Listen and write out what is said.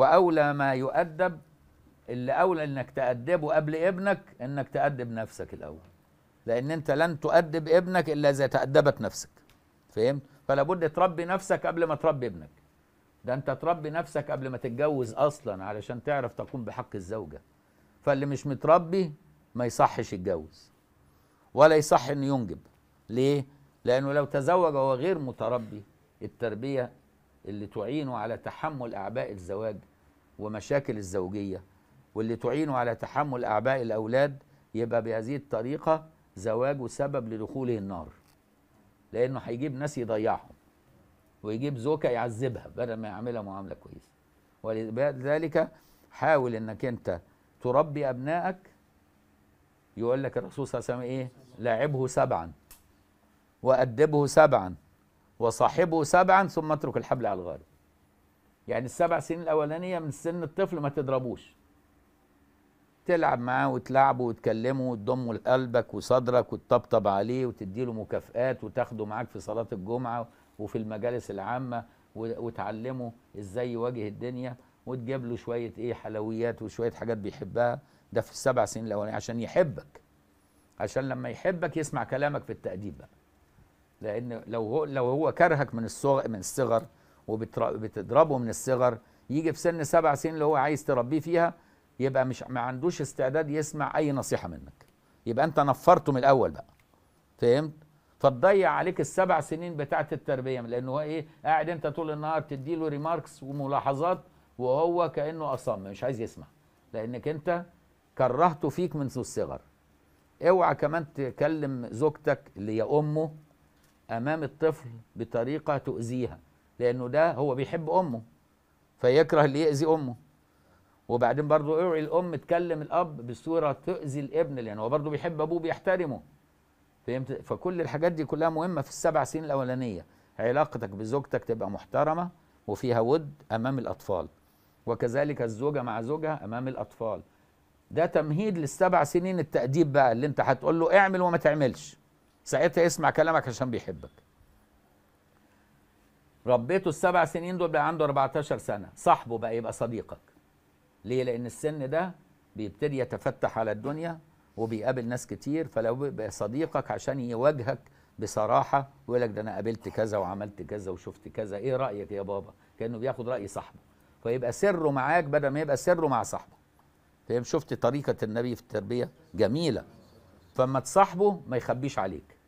وأولى ما يؤدب اللي أولى إنك تأدبه قبل ابنك إنك تأدب نفسك الأول لأن أنت لن تؤدب ابنك إلا إذا تأدبت نفسك فهمت؟ فلا بد تربي نفسك قبل ما تربي ابنك ده أنت تربي نفسك قبل ما تتجوز أصلا علشان تعرف تقوم بحق الزوجة فاللي مش متربي ما يصحش يتجوز ولا يصح إنه ينجب ليه؟ لأنه لو تزوج وهو غير متربي التربية اللي تعينه على تحمل أعباء الزواج ومشاكل الزوجية واللي تعينه على تحمل أعباء الأولاد يبقى بهذه الطريقة زواجه سبب لدخوله النار لأنه هيجيب ناس يضيعهم ويجيب زوجة يعذبها بدل ما يعملها معاملة كويسة ولذلك حاول انك انت تربي ابنائك يقول لك الرسول صلى الله عليه وسلم ايه لاعبه سبعا وادبه سبعا وصاحبه سبعا ثم اترك الحبل على الغارب يعني السبع سنين الاولانيه من سن الطفل ما تضربوش تلعب معاه وتلعبه وتكلمه وتضمه لقلبك وصدرك وتطبطب عليه وتديله مكافئات وتاخده معاك في صلاة الجمعة وفي المجالس العامة وتعلمه ازاي يواجه الدنيا وتجيب له شوية ايه حلويات وشوية حاجات بيحبها ده في السبع سنين الأولانية عشان يحبك عشان لما يحبك يسمع كلامك في التأديب بقى لأن لو هو لو هو كرهك من الصغر من الصغر وبتضربه من الصغر يجي في سن سبع سنين اللي هو عايز تربيه فيها يبقى مش ما عندوش استعداد يسمع اي نصيحه منك يبقى انت نفرته من الاول بقى فهمت فتضيع عليك السبع سنين بتاعت التربيه لانه هو ايه قاعد انت طول النهار تديله ريماركس وملاحظات وهو كانه اصم مش عايز يسمع لانك انت كرهته فيك منذ الصغر اوعى كمان تكلم زوجتك اللي هي امه امام الطفل بطريقه تؤذيها لأنه ده هو بيحب أمه فيكره اللي يأذي أمه وبعدين برضه اوعي الأم تكلم الأب بصورة تؤذي الابن لأن هو برضه بيحب أبوه بيحترمه فهمت فكل الحاجات دي كلها مهمة في السبع سنين الأولانية علاقتك بزوجتك تبقى محترمة وفيها ود أمام الأطفال وكذلك الزوجة مع زوجها أمام الأطفال ده تمهيد للسبع سنين التأديب بقى اللي انت هتقول له اعمل وما تعملش ساعتها يسمع كلامك عشان بيحبك ربيته السبع سنين دول بقى عنده 14 سنه صاحبه بقى يبقى صديقك ليه لان السن ده بيبتدي يتفتح على الدنيا وبيقابل ناس كتير فلو بقى صديقك عشان يواجهك بصراحه ويقول لك ده انا قابلت كذا وعملت كذا وشفت كذا ايه رايك يا بابا كانه بياخد راي صاحبه فيبقى سره معاك بدل ما يبقى سره مع صاحبه فاهم شفت طريقه النبي في التربيه جميله فما تصاحبه ما يخبيش عليك